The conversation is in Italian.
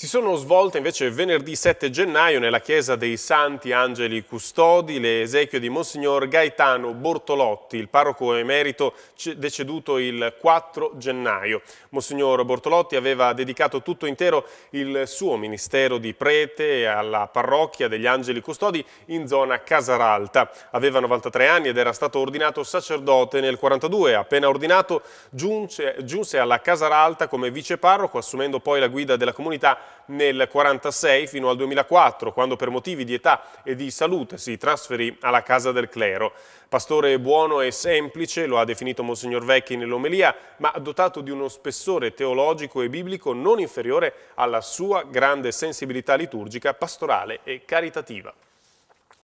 si sono svolte invece venerdì 7 gennaio nella chiesa dei Santi Angeli Custodi le esequie di Monsignor Gaetano Bortolotti, il parroco emerito deceduto il 4 gennaio. Monsignor Bortolotti aveva dedicato tutto intero il suo ministero di prete alla parrocchia degli Angeli Custodi in zona Casaralta. Aveva 93 anni ed era stato ordinato sacerdote nel 42. Appena ordinato giunse, giunse alla Casaralta come viceparroco assumendo poi la guida della comunità nel 1946 fino al 2004, quando per motivi di età e di salute si trasferì alla Casa del Clero. Pastore buono e semplice, lo ha definito Monsignor Vecchi nell'omelia, ma dotato di uno spessore teologico e biblico non inferiore alla sua grande sensibilità liturgica, pastorale e caritativa.